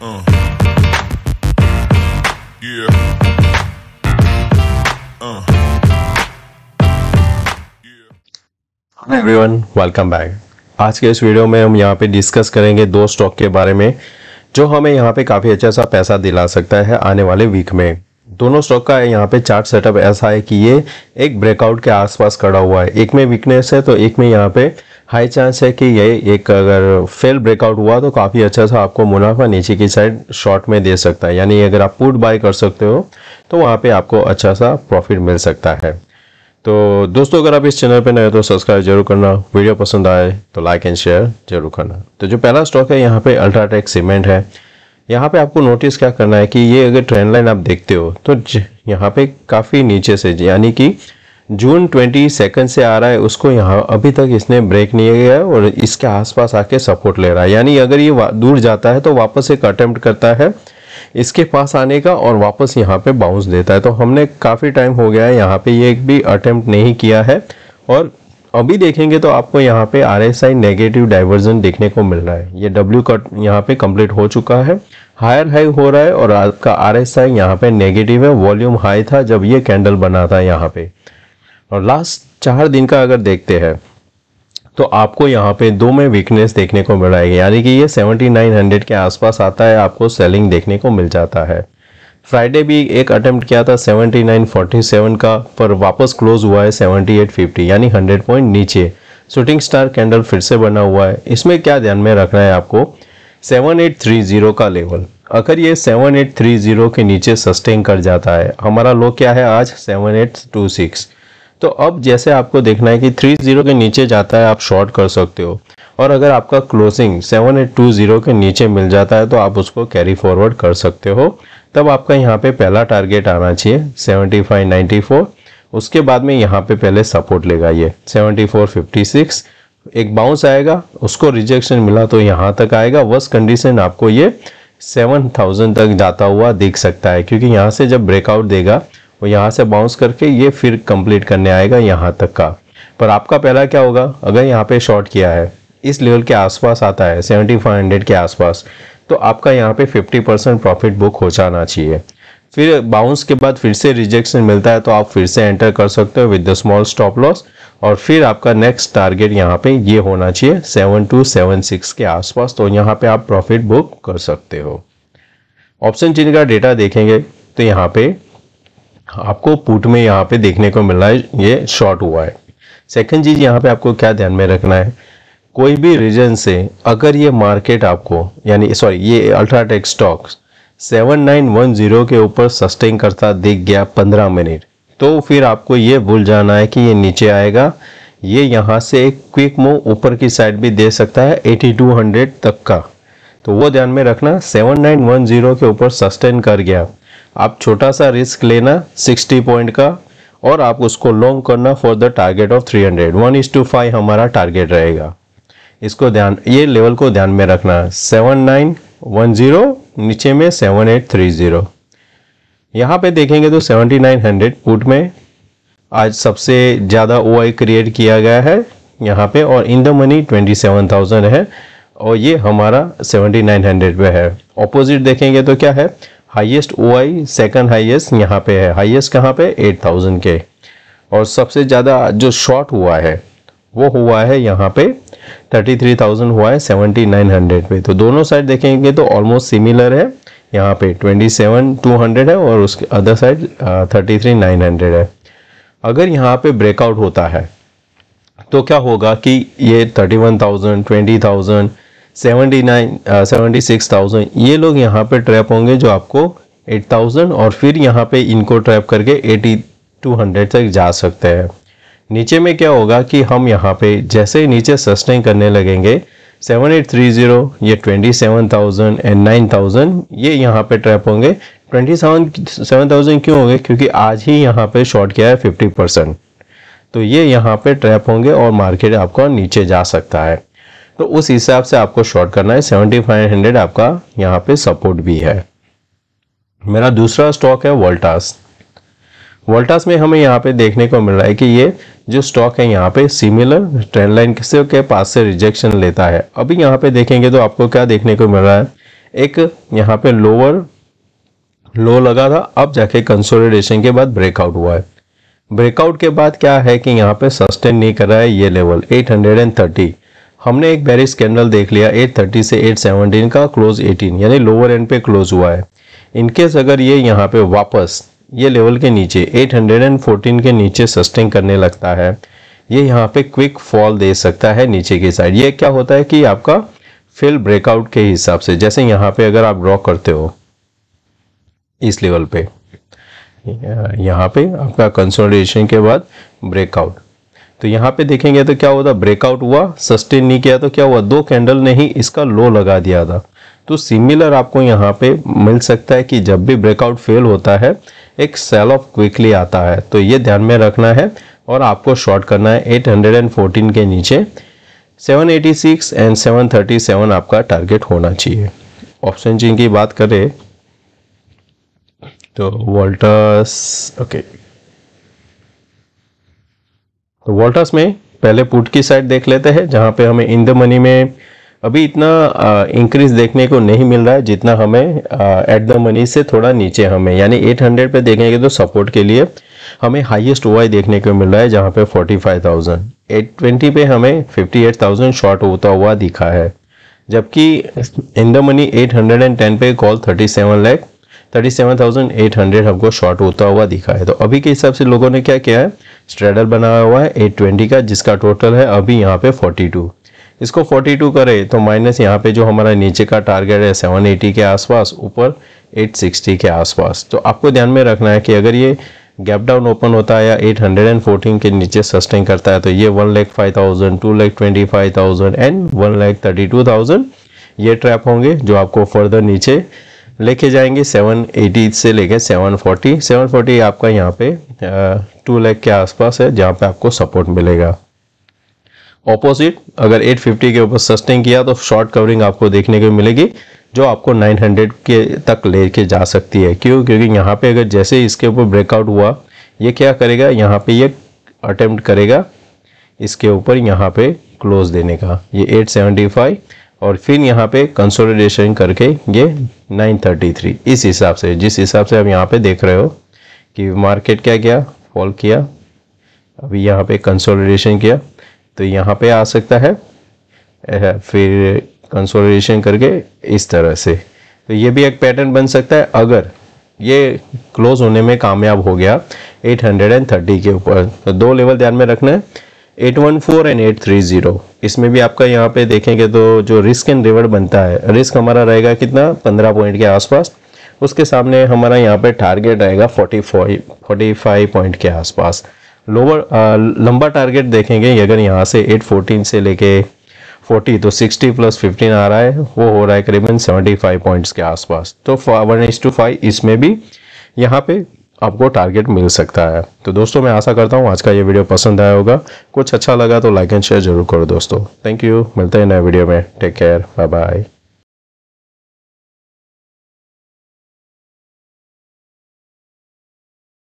Uh. Yeah. Uh. Hi everyone, welcome back. आज के इस वीडियो में हम यहाँ पे डिस्कस करेंगे दो स्टॉक के बारे में जो हमें यहाँ पे काफ़ी अच्छा सा पैसा दिला सकता है आने वाले वीक में दोनों स्टॉक का यहाँ पे चार्ट सेटअप ऐसा है कि ये एक ब्रेकआउट के आसपास खड़ा हुआ है एक में वीकनेस है तो एक में यहाँ पे हाई चांस है कि ये एक अगर फेल ब्रेकआउट हुआ तो काफ़ी अच्छा सा आपको मुनाफा नीचे की साइड शॉर्ट में दे सकता है यानी अगर आप पुट बाय कर सकते हो तो वहाँ पे आपको अच्छा सा प्रॉफिट मिल सकता है तो दोस्तों अगर आप इस चैनल पर नए हो तो सब्सक्राइब जरूर करना वीडियो पसंद आए तो लाइक एंड शेयर जरूर करना तो जो पहला स्टॉक है यहाँ पर अल्ट्राटेक सीमेंट है यहाँ पे आपको नोटिस क्या करना है कि ये अगर ट्रेंड लाइन आप देखते हो तो यहाँ पे काफ़ी नीचे से यानी कि जून ट्वेंटी सेकेंड से आ रहा है उसको यहाँ अभी तक इसने ब्रेक नहीं किया है और इसके आसपास आके सपोर्ट ले रहा है यानी अगर ये दूर जाता है तो वापस एक अटेम्प्ट करता है इसके पास आने का और वापस यहाँ पे बाउंस देता है तो हमने काफ़ी टाइम हो गया है यहाँ पे ये एक भी अटैम्प्ट नहीं किया है और अभी देखेंगे तो आपको यहाँ पे R S I negative divergence देखने को मिल रहा है ये डब्ल्यू कट यहाँ पे कंप्लीट हो चुका है हायर हाई हो रहा है और आपका आर एस आई यहाँ पे नेगेटिव है वॉल्यूम हाई था जब ये कैंडल बना था यहाँ पे और लास्ट चार दिन का अगर देखते हैं तो आपको यहाँ पे दो में वीकनेस देखने को मिल रहेगी यानी कि ये 7900 के आसपास आता है आपको सेलिंग देखने को मिल जाता है फ्राइडे भी एक अटेम्प्ट किया था 7947 का पर वापस क्लोज हुआ है 7850 यानी 100 पॉइंट नीचे शूटिंग स्टार कैंडल फिर से बना हुआ है इसमें क्या ध्यान में रखना है आपको 7830 का लेवल अगर ये 7830 के नीचे सस्टेन कर जाता है हमारा लो क्या है आज सेवन तो अब जैसे आपको देखना है कि थ्री जीरो के नीचे जाता है आप शॉर्ट कर सकते हो और अगर आपका closing seven eight two zero के नीचे मिल जाता है तो आप उसको कैरी फॉरवर्ड कर सकते हो तब आपका यहाँ पे पहला टारगेट आना चाहिए सेवेंटी फाइव नाइन्टी फोर उसके बाद में यहाँ पे पहले सपोर्ट लेगा ये सेवेंटी फोर फिफ्टी सिक्स एक बाउंस आएगा उसको रिजेक्शन मिला तो यहाँ तक आएगा वर्स कंडीशन आपको ये सेवन थाउजेंड तक जाता हुआ दिख सकता है क्योंकि यहाँ से जब ब्रेकआउट देगा वो यहाँ से बाउंस करके ये फिर कंप्लीट करने आएगा यहाँ तक का पर आपका पहला क्या होगा अगर यहाँ पे शॉर्ट किया है इस लेवल के आसपास आता है सेवेंटी फाइव हंड्रेड के आसपास तो आपका यहाँ पे फिफ्टी परसेंट प्रॉफिट बुक हो जाना चाहिए फिर बाउंस के बाद फिर से रिजेक्शन मिलता है तो आप फिर से एंटर कर सकते हो with the small stop loss और फिर आपका नेक्स्ट टारगेट यहाँ पे ये होना चाहिए सेवन टू सेवन सिक्स के आसपास तो यहाँ पे आप प्रॉफिट बुक कर सकते हो ऑप्शन चीन का डेटा देखेंगे तो यहाँ पे आपको पुट में यहाँ पे देखने को मिल रहा है ये शॉर्ट हुआ है सेकंड चीज यहाँ पे आपको क्या ध्यान में रखना है कोई भी रीजन से अगर ये मार्केट आपको यानी सॉरी ये अल्ट्राटेक स्टॉक्स 7910 के ऊपर सस्टेन करता दिख गया 15 मिनट तो फिर आपको ये भूल जाना है कि ये नीचे आएगा ये यहाँ से एक क्विक मूव ऊपर की साइड भी दे सकता है 8200 तक का तो वो ध्यान में रखना 7910 के ऊपर सस्टेन कर गया आप छोटा सा रिस्क लेना 60 पॉइंट का और आप उसको लॉन्ग करना for the target of 300 hundred one is to five हमारा टारगेट रहेगा इसको ध्यान ये लेवल को ध्यान में रखना सेवन नाइन वन जीरो नीचे में सेवन एट थ्री जीरो यहाँ पे देखेंगे तो सेवेंटी नाइन हंड्रेड पुट में आज सबसे ज़्यादा ओ आई क्रिएट किया गया है यहाँ पे और in the money twenty seven thousand है और ये हमारा सेवेंटी नाइन हंड्रेड पे है ऑपोजिट देखेंगे तो क्या है highest O I second highest यहाँ पे है हाईएस्ट कहाँ पे 8000 के और सबसे ज़्यादा जो शॉर्ट हुआ है वो हुआ है यहाँ पे 33,000 हुआ है 7900 पे तो दोनों साइड देखेंगे तो ऑलमोस्ट सिमिलर है यहाँ पे 27,200 है और उसके अदर साइड 33,900 है अगर यहाँ पे ब्रेकआउट होता है तो क्या होगा कि ये twenty thousand seventy nine six thousand ये लोग यहाँ पर ट्रैप होंगे जो आपको एट थाउजेंड और फिर यहाँ पे इनको ट्रैप करके एटी टू हंड्रेड तक जा सकते हैं नीचे में क्या होगा कि हम यहाँ पे जैसे ही नीचे सस्टेन करने लगेंगे सेवन एट थ्री ज़ीरो ये twenty seven thousand and nine thousand ये यहाँ पे ट्रैप होंगे ट्वेंटी सेवन सेवन थाउजेंड क्यों होंगे क्योंकि आज ही यहाँ पे शॉर्ट किया है फिफ्टी परसेंट तो ये यहाँ पे ट्रैप होंगे और मार्केट आपका नीचे जा सकता है तो उस हिसाब से आपको शॉर्ट करना है सेवेंटी फाइव हंड्रेड आपका यहाँ पे सपोर्ट भी है मेरा दूसरा स्टॉक है वोल्टास वोल्टास में हमें यहाँ पे देखने को मिल रहा है कि ये जो स्टॉक है यहाँ पे सिमिलर ट्रेंड लाइन के पास से रिजेक्शन लेता है अभी यहाँ पे देखेंगे तो आपको क्या देखने को मिल रहा है एक यहाँ पे लोअर लो लगा था अब जाके कंसोलिडेशन के बाद ब्रेकआउट हुआ है ब्रेकआउट के बाद क्या है कि यहाँ पे सस्टेन नहीं कर रहा है ये लेवल 830 हमने एक बैरिश कैंडल देख लिया 830 से 817 का क्लोज 18 यानी लोअर एंड पे क्लोज हुआ है इनकेस अगर ये यहाँ पे वापस ये लेवल के नीचे 814 के नीचे सस्टेन करने लगता है ये यहाँ पे क्विक फॉल दे सकता है नीचे की साइड ये क्या होता है कि आपका फिल ब्रेकआउट के हिसाब से जैसे यहाँ पे अगर आप ड्रॉ करते हो इस लेवल पे यहाँ पे आपका कंसोलिडेशन के बाद ब्रेकआउट तो यहाँ पे देखेंगे तो क्या हुआ था ब्रेकआउट हुआ सस्टेन नहीं किया तो क्या हुआ दो कैंडल ने ही इसका लो लगा दिया था तो सिमिलर आपको यहाँ पे मिल सकता है कि जब भी ब्रेकआउट फेल होता है एक सेल ऑफ क्विकली आता है तो ये ध्यान में रखना है और आपको शॉर्ट करना है 814 के नीचे 786 एंड 737 आपका टारगेट होना चाहिए ऑप्शन जी की बात करें तो वॉल्टर्स ओके तो वॉल्टर्स में पहले पुट की साइड देख लेते हैं जहाँ पे हमें इन द मनी में अभी इतना इंक्रीज देखने को नहीं मिल रहा है जितना हमें एट द मनी से थोड़ा नीचे हमें यानी 800 पे देखेंगे तो सपोर्ट के लिए हमें हाईएस्ट ओ देखने को मिल रहा है जहाँ पे 45,000 820 पे हमें 58,000 शॉर्ट होता हुआ दिखा है जबकि इन द मनी 810 पे कॉल 37 लाख 37,800 हमको शॉर्ट होता हुआ दिखा है तो अभी के हिसाब से लोगों ने क्या किया है स्ट्रेडल बनाया हुआ है 820 का जिसका टोटल है अभी यहाँ पे 42 इसको 42 करें तो माइनस यहाँ पे जो हमारा नीचे का टारगेट है 780 के आसपास ऊपर 860 के आसपास तो आपको ध्यान में रखना है कि अगर ये गैप डाउन ओपन होता है या 814 के नीचे सस्टेन करता है तो ये one lakh five thousand two lakh twenty five thousand and one lakh thirty two thousand ये ट्रैप होंगे जो आपको फर्दर नीचे लेके जाएंगे 780 से लेके 740 740 आपका यहाँ पे टू लैख के आसपास है जहाँ पे आपको सपोर्ट मिलेगा ऑपोजिट अगर 850 के ऊपर सस्टेन किया तो शॉर्ट कवरिंग आपको देखने को मिलेगी जो आपको 900 के तक लेके जा सकती है क्यों क्योंकि यहाँ पे अगर जैसे इसके ऊपर ब्रेकआउट हुआ ये क्या करेगा यहाँ पे ये अटेम्प्ट करेगा इसके ऊपर यहाँ पे क्लोज देने का ये 875 और फिर यहाँ पे कंसोलिडेशन करके ये 933 इस हिसाब से जिस हिसाब से आप यहाँ पे देख रहे हो कि मार्केट क्या किया फॉल किया अभी यहाँ पे कंसोलिडेशन किया तो यहाँ पे आ सकता है फिर कंसोलिडेशन करके इस तरह से तो ये भी एक पैटर्न बन सकता है अगर ये क्लोज होने में कामयाब हो गया 830 के ऊपर तो दो लेवल ध्यान में रखना है eight one four and eight three zero इसमें भी आपका यहाँ पे देखेंगे तो जो रिस्क एंड रिवर्ड बनता है रिस्क हमारा रहेगा कितना पंद्रह पॉइंट के आसपास उसके सामने हमारा यहाँ पे टारगेट रहेगा forty five forty five point के आसपास लोअर लंबा टारगेट देखेंगे अगर यहाँ से एट फोर्टीन से लेके फोर्टी तो सिक्सटी प्लस फिफ्टीन आ रहा है वो हो रहा है करीबन सेवेंटी फाइव पॉइंट्स के आसपास तो वन इस टू फाइव इसमें भी यहाँ पे आपको टारगेट मिल सकता है तो दोस्तों मैं आशा करता हूँ आज का ये वीडियो पसंद आया होगा कुछ अच्छा लगा तो लाइक एंड शेयर जरूर करो दोस्तों थैंक यू मिलते हैं नए वीडियो में टेक केयर बाय बाय